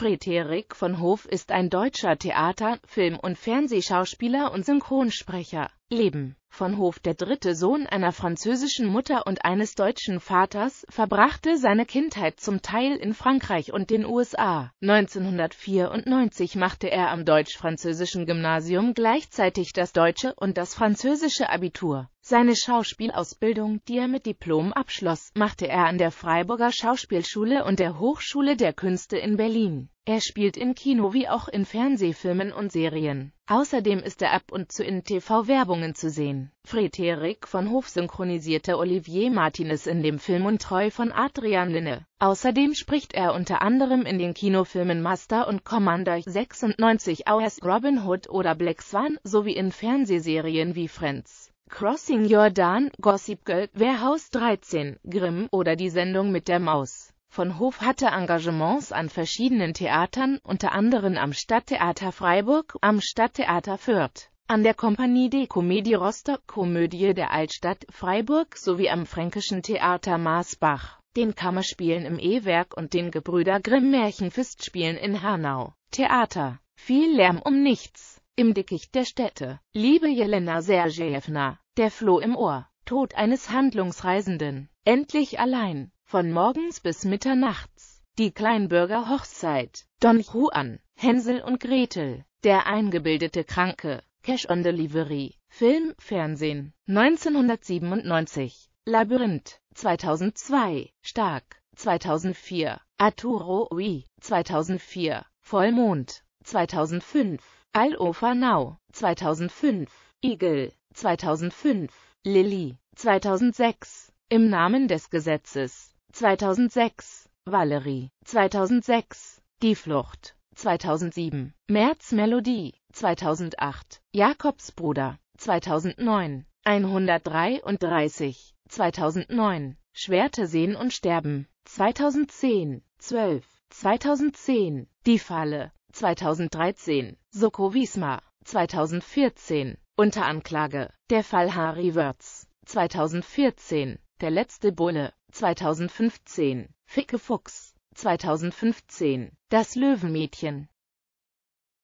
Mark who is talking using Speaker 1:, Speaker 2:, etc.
Speaker 1: Friederik von Hof ist ein deutscher Theater-, Film- und Fernsehschauspieler und Synchronsprecher. Leben von Hof, der dritte Sohn einer französischen Mutter und eines deutschen Vaters, verbrachte seine Kindheit zum Teil in Frankreich und den USA. 1994 machte er am deutsch-französischen Gymnasium gleichzeitig das deutsche und das französische Abitur. Seine Schauspielausbildung, die er mit Diplom abschloss, machte er an der Freiburger Schauspielschule und der Hochschule der Künste in Berlin. Er spielt in Kino wie auch in Fernsehfilmen und Serien. Außerdem ist er ab und zu in TV-Werbungen zu sehen. Frederik von Hof synchronisierte Olivier Martinez in dem Film Untreu von Adrian Linne. Außerdem spricht er unter anderem in den Kinofilmen Master und Commander 96 Hours, Robin Hood oder Black Swan, sowie in Fernsehserien wie Friends. Crossing Jordan, Gossip Girl, Warehouse 13, Grimm oder die Sendung mit der Maus. Von Hof hatte Engagements an verschiedenen Theatern, unter anderem am Stadttheater Freiburg, am Stadttheater Fürth, an der Kompanie de Comédie Rostock, Komödie der Altstadt Freiburg sowie am Fränkischen Theater Maasbach, den Kammerspielen im E-Werk und den Gebrüder Grimm Märchenfestspielen in Hanau. Theater. Viel Lärm um nichts im Dickicht der Städte. Liebe Jelena Sergejewna, der Floh im Ohr, Tod eines Handlungsreisenden, endlich allein, von morgens bis mitternachts, die Kleinbürgerhochzeit, Don Juan, Hänsel und Gretel, der eingebildete Kranke, Cash on Delivery, Film, Fernsehen, 1997, Labyrinth, 2002, Stark, 2004, Arturo Ui, 2004, Vollmond, 2005. Allofer Now 2005, Igel 2005, Lilly 2006, Im Namen des Gesetzes 2006, Valerie 2006, Die Flucht 2007, März Melodie 2008, Jakobsbruder 2009, 133 2009, Schwerte sehen und sterben 2010, 12 2010, Die Falle 2013, Soko Wiesma, 2014, unter Anklage, der Fall Harry Wörz, 2014, der letzte Bulle, 2015, Ficke Fuchs, 2015, das Löwenmädchen,